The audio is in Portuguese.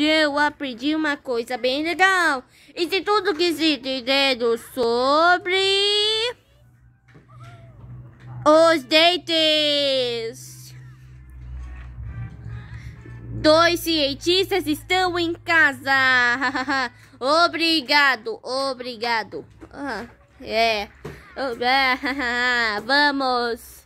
eu aprendi uma coisa bem legal. E de tudo que se entendeu sobre os dentes. Dois cientistas estão em casa. obrigado, obrigado. Ah, é. Ah, vamos.